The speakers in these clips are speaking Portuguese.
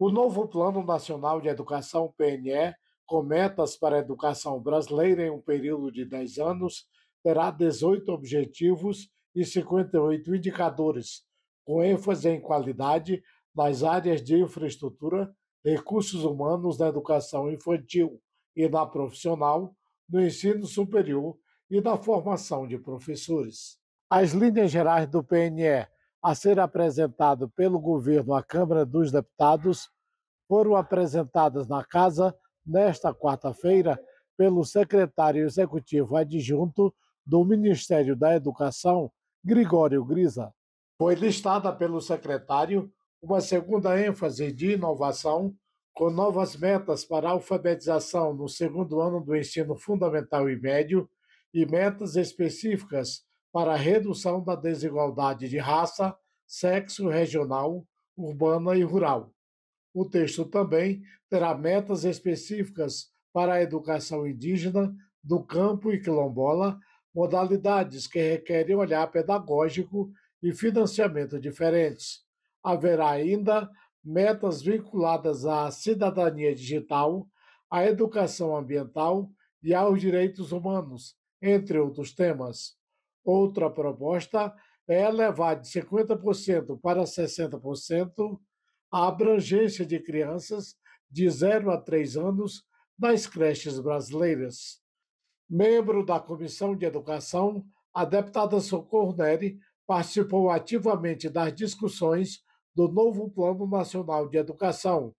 O novo Plano Nacional de Educação, PNE, com metas para a educação brasileira em um período de 10 anos, terá 18 objetivos e 58 indicadores, com ênfase em qualidade nas áreas de infraestrutura, recursos humanos na educação infantil e na profissional, no ensino superior e na formação de professores. As linhas gerais do PNE a ser apresentado pelo governo à Câmara dos Deputados foram apresentadas na Casa nesta quarta-feira pelo secretário executivo adjunto do Ministério da Educação, Gregório Grisa. Foi listada pelo secretário uma segunda ênfase de inovação com novas metas para a alfabetização no segundo ano do ensino fundamental e médio e metas específicas para a redução da desigualdade de raça, sexo, regional, urbana e rural. O texto também terá metas específicas para a educação indígena, do campo e quilombola, modalidades que requerem olhar pedagógico e financiamento diferentes. Haverá ainda metas vinculadas à cidadania digital, à educação ambiental e aos direitos humanos, entre outros temas. Outra proposta é elevar de 50% para 60% a abrangência de crianças de 0 a 3 anos nas creches brasileiras. Membro da Comissão de Educação, a deputada Socorro Neri participou ativamente das discussões do novo Plano Nacional de Educação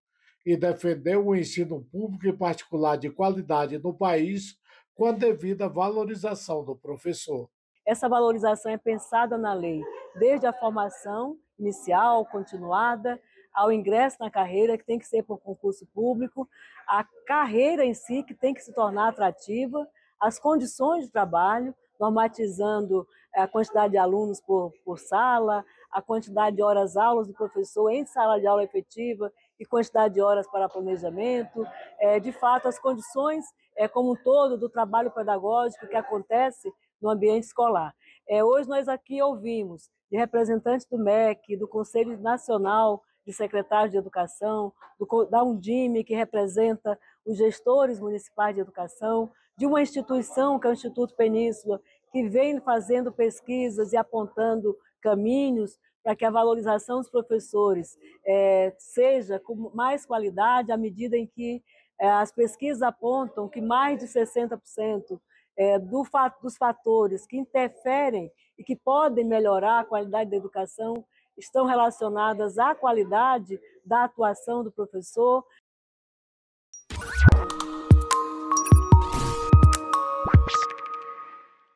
e defendeu o ensino público e particular de qualidade no país com a devida valorização do professor. Essa valorização é pensada na lei, desde a formação inicial, continuada, ao ingresso na carreira, que tem que ser por concurso público, a carreira em si, que tem que se tornar atrativa, as condições de trabalho, normatizando eh, a quantidade de alunos por, por sala, a quantidade de horas-aulas do professor em sala de aula efetiva e quantidade de horas para planejamento, é, de fato, as condições é, como um todo do trabalho pedagógico que acontece no ambiente escolar. É, hoje nós aqui ouvimos de representantes do MEC, do Conselho Nacional de Secretários de Educação, do, da Undime, que representa os gestores municipais de educação, de uma instituição, que é o Instituto Península, que vem fazendo pesquisas e apontando caminhos para que a valorização dos professores é, seja com mais qualidade à medida em que é, as pesquisas apontam que mais de 60% é, do, dos fatores que interferem e que podem melhorar a qualidade da educação estão relacionadas à qualidade da atuação do professor.